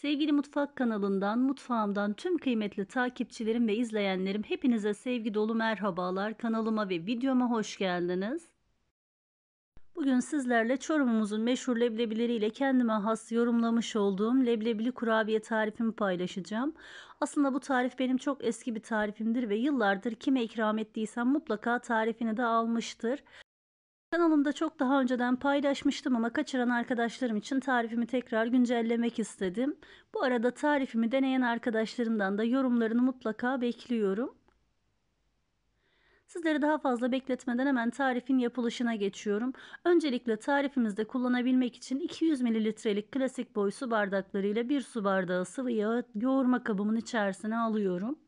Sevgili Mutfak kanalından, mutfağımdan tüm kıymetli takipçilerim ve izleyenlerim hepinize sevgi dolu merhabalar. Kanalıma ve videoma hoş geldiniz. Bugün sizlerle Çorum'umuzun meşhur leblebileriyle kendime has yorumlamış olduğum leblebili kurabiye tarifimi paylaşacağım. Aslında bu tarif benim çok eski bir tarifimdir ve yıllardır kime ikram ettiysem mutlaka tarifini de almıştır. Kanalımda çok daha önceden paylaşmıştım ama kaçıran arkadaşlarım için tarifimi tekrar güncellemek istedim. Bu arada tarifimi deneyen arkadaşlarımdan da yorumlarını mutlaka bekliyorum. Sizleri daha fazla bekletmeden hemen tarifin yapılışına geçiyorum. Öncelikle tarifimizde kullanabilmek için 200 ml'lik klasik boy su bardaklarıyla 1 su bardağı sıvı yağı yoğurma kabımın içerisine alıyorum.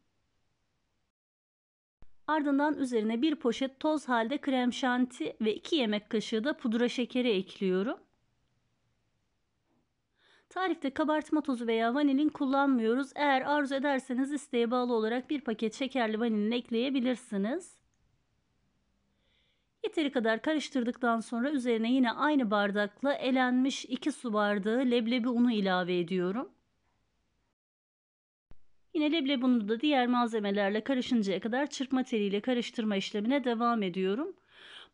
Ardından üzerine bir poşet toz halde krem şanti ve 2 yemek kaşığı da pudra şekeri ekliyorum. Tarifte kabartma tozu veya vanilin kullanmıyoruz. Eğer arzu ederseniz isteğe bağlı olarak bir paket şekerli vanilin ekleyebilirsiniz. Yeteri kadar karıştırdıktan sonra üzerine yine aynı bardakla elenmiş 2 su bardağı leblebi unu ilave ediyorum. Yine leblebunu da diğer malzemelerle karışıncaya kadar çırpma teliyle karıştırma işlemine devam ediyorum.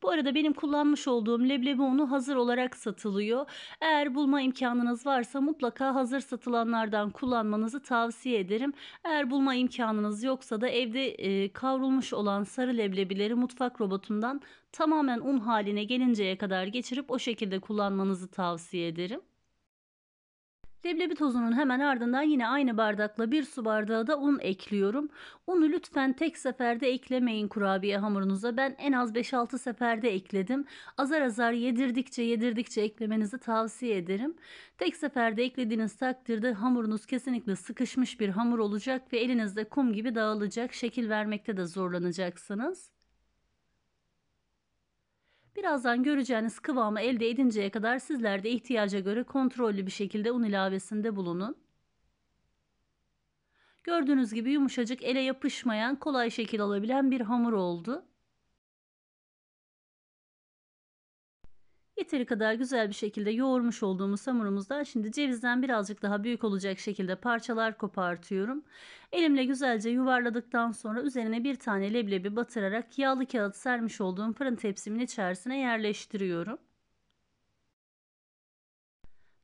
Bu arada benim kullanmış olduğum leblebi unu hazır olarak satılıyor. Eğer bulma imkanınız varsa mutlaka hazır satılanlardan kullanmanızı tavsiye ederim. Eğer bulma imkanınız yoksa da evde e, kavrulmuş olan sarı leblebileri mutfak robotundan tamamen un haline gelinceye kadar geçirip o şekilde kullanmanızı tavsiye ederim. Leblebi tozunun hemen ardından yine aynı bardakla bir su bardağı da un ekliyorum. Unu lütfen tek seferde eklemeyin kurabiye hamurunuza. Ben en az 5-6 seferde ekledim. Azar azar yedirdikçe yedirdikçe eklemenizi tavsiye ederim. Tek seferde eklediğiniz takdirde hamurunuz kesinlikle sıkışmış bir hamur olacak ve elinizde kum gibi dağılacak. Şekil vermekte de zorlanacaksınız. Birazdan göreceğiniz kıvamı elde edinceye kadar sizler de ihtiyaca göre kontrollü bir şekilde un ilavesinde bulunun. Gördüğünüz gibi yumuşacık ele yapışmayan kolay şekil alabilen bir hamur oldu. yeteri kadar güzel bir şekilde yoğurmuş olduğumuz hamurumuzdan şimdi cevizden birazcık daha büyük olacak şekilde parçalar kopartıyorum. Elimle güzelce yuvarladıktan sonra üzerine bir tane leblebi batırarak yağlı kağıt sermiş olduğum fırın tepsimin içerisine yerleştiriyorum.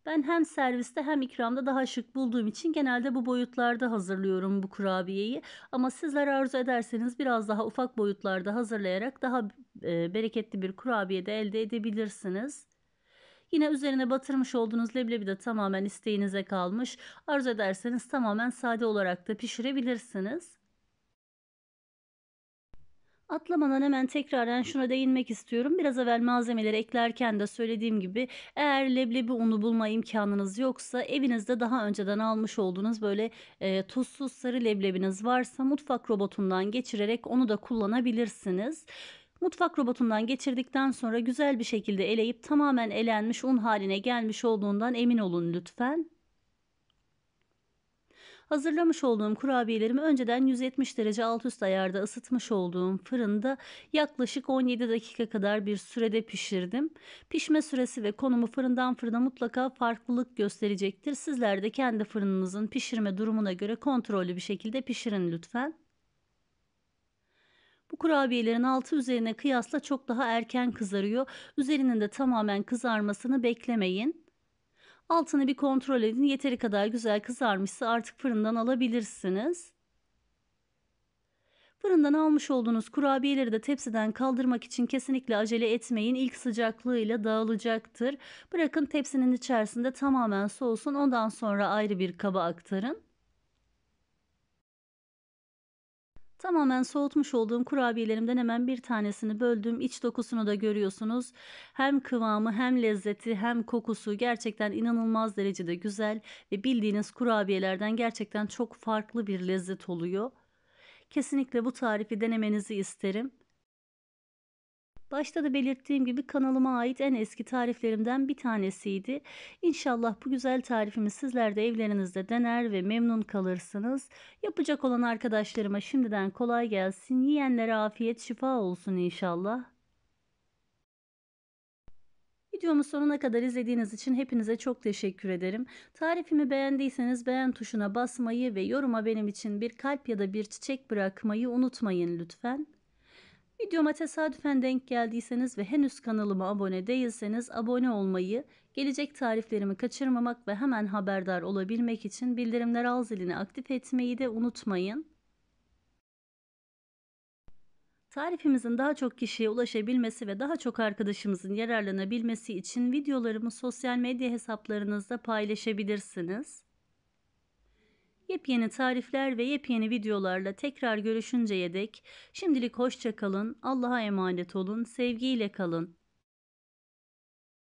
Ben hem serviste hem ikramda daha şık bulduğum için genelde bu boyutlarda hazırlıyorum bu kurabiyeyi. Ama sizler arzu ederseniz biraz daha ufak boyutlarda hazırlayarak daha e, bereketli bir kurabiye de elde edebilirsiniz. Yine üzerine batırmış olduğunuz leblebi de tamamen isteğinize kalmış. Arzu ederseniz tamamen sade olarak da pişirebilirsiniz. Atlamadan hemen tekrardan şuna değinmek istiyorum. Biraz evvel malzemeleri eklerken de söylediğim gibi eğer leblebi unu bulma imkanınız yoksa evinizde daha önceden almış olduğunuz böyle e, tuzsuz sarı leblebiniz varsa mutfak robotundan geçirerek onu da kullanabilirsiniz. Mutfak robotundan geçirdikten sonra güzel bir şekilde eleyip tamamen elenmiş un haline gelmiş olduğundan emin olun lütfen. Hazırlamış olduğum kurabiyelerimi önceden 170 derece alt üst ayarda ısıtmış olduğum fırında yaklaşık 17 dakika kadar bir sürede pişirdim. Pişme süresi ve konumu fırından fırına mutlaka farklılık gösterecektir. Sizler de kendi fırınınızın pişirme durumuna göre kontrollü bir şekilde pişirin lütfen. Bu kurabiyelerin altı üzerine kıyasla çok daha erken kızarıyor. Üzerinin de tamamen kızarmasını beklemeyin. Altını bir kontrol edin. Yeteri kadar güzel kızarmışsa artık fırından alabilirsiniz. Fırından almış olduğunuz kurabiyeleri de tepsiden kaldırmak için kesinlikle acele etmeyin. İlk sıcaklığıyla dağılacaktır. Bırakın tepsinin içerisinde tamamen soğusun. Ondan sonra ayrı bir kaba aktarın. Tamamen soğutmuş olduğum kurabiyelerimden hemen bir tanesini böldüm. İç dokusunu da görüyorsunuz. Hem kıvamı hem lezzeti hem kokusu gerçekten inanılmaz derecede güzel ve bildiğiniz kurabiyelerden gerçekten çok farklı bir lezzet oluyor. Kesinlikle bu tarifi denemenizi isterim. Başta da belirttiğim gibi kanalıma ait en eski tariflerimden bir tanesiydi. İnşallah bu güzel tarifimi sizler de evlerinizde dener ve memnun kalırsınız. Yapacak olan arkadaşlarıma şimdiden kolay gelsin. Yiyenlere afiyet şifa olsun inşallah. Videomu sonuna kadar izlediğiniz için hepinize çok teşekkür ederim. Tarifimi beğendiyseniz beğen tuşuna basmayı ve yoruma benim için bir kalp ya da bir çiçek bırakmayı unutmayın lütfen. Videoma tesadüfen denk geldiyseniz ve henüz kanalıma abone değilseniz abone olmayı, gelecek tariflerimi kaçırmamak ve hemen haberdar olabilmek için bildirimler al zilini aktif etmeyi de unutmayın. Tarifimizin daha çok kişiye ulaşabilmesi ve daha çok arkadaşımızın yararlanabilmesi için videolarımı sosyal medya hesaplarınızda paylaşabilirsiniz. Yepyeni tarifler ve yepyeni videolarla tekrar görüşünceye dek şimdilik hoşçakalın, Allah'a emanet olun, sevgiyle kalın.